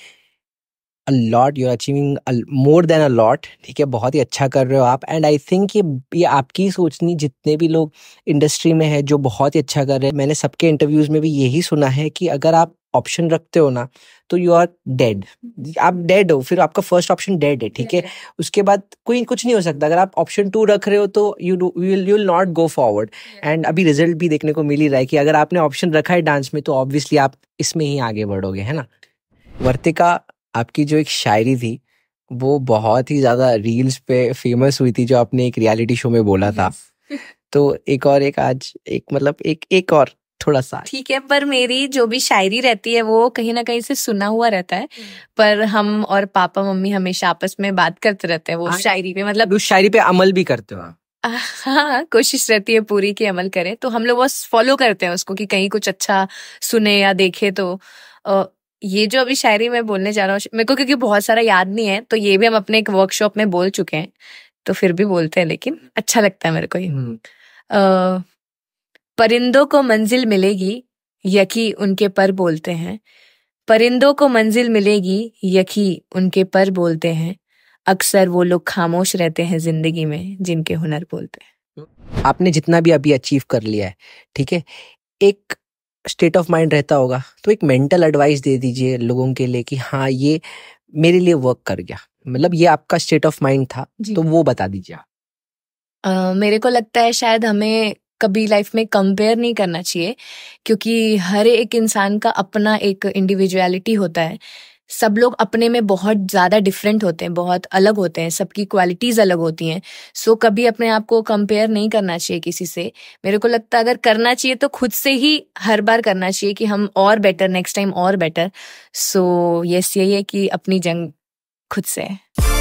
S1: a lot you are achieving more than a lot ठीक है बहुत ही अच्छा कर रहे हो आप एंड आई थिंक ये ये आपकी सोचनी जितने भी लोग इंडस्ट्री में है जो बहुत ही अच्छा कर रहे हैं मैंने सबके इंटरव्यूज में भी यही सुना है कि अगर आप ऑप्शन रखते हो ना तो यू आर डेड आप डेड हो फिर आपका फर्स्ट ऑप्शन डेड है ठीक है उसके बाद कोई कुछ नहीं हो सकता अगर आप ऑप्शन टू रख रहे हो तो you you will not go forward and अभी रिजल्ट भी देखने को मिल ही रहा है कि अगर आपने ऑप्शन रखा है डांस में तो ऑब्वियसली आप इसमें ही आगे बढ़ोगे है ना वर्तिका आपकी जो एक शायरी थी वो बहुत ही ज़्यादा रील्स पे फेमस हुई थी जो आपने एक रियलिटी शो में बोला था तो एक और एक आज एक मतलब एक एक और थोड़ा सा ठीक
S2: है पर मेरी जो भी शायरी रहती है वो कहीं ना कहीं से सुना हुआ रहता है हम्म। पर हम और पापा मम्मी हमेशा आपस में बात करते रहते हैं वो शायरी पे मतलब
S1: उस शायरी पे अमल भी करते हो आप
S2: हाँ कोशिश रहती है पूरी की अमल करें तो हम लोग बस फॉलो करते हैं उसको कि कहीं कुछ अच्छा सुने या देखे तो ये जो अभी शायरी मैं बोलने जा रहा हूँ मेरे को क्योंकि बहुत सारा याद नहीं है तो ये भी हम अपने एक वर्कशॉप में बोल चुके हैं तो फिर भी बोलते हैं लेकिन अच्छा लगता है मेरे को ये हम्म। परिंदों को मंजिल मिलेगी यकी उनके पर बोलते हैं परिंदों को मंजिल मिलेगी यकी उनके पर बोलते हैं अक्सर वो लोग खामोश रहते हैं जिंदगी में जिनके हुनर बोलते
S1: हैं आपने जितना भी अभी अचीव कर लिया है ठीक है एक स्टेट ऑफ माइंड रहता होगा तो एक मेंटल एडवाइस दे दीजिए लोगों के लिए कि हाँ ये मेरे लिए वर्क कर गया मतलब ये आपका स्टेट ऑफ माइंड था तो वो बता दीजिए
S2: आप मेरे को लगता है शायद हमें कभी लाइफ में कंपेयर नहीं करना चाहिए क्योंकि हर एक इंसान का अपना एक इंडिविजुअलिटी होता है सब लोग अपने में बहुत ज़्यादा डिफरेंट होते हैं बहुत अलग होते हैं सबकी क्वालिटीज़ अलग होती हैं सो so, कभी अपने आप को कंपेयर नहीं करना चाहिए किसी से मेरे को लगता है अगर करना चाहिए तो खुद से ही हर बार करना चाहिए कि हम और बेटर नेक्स्ट टाइम और बेटर सो so, यस यही है कि अपनी जंग खुद से है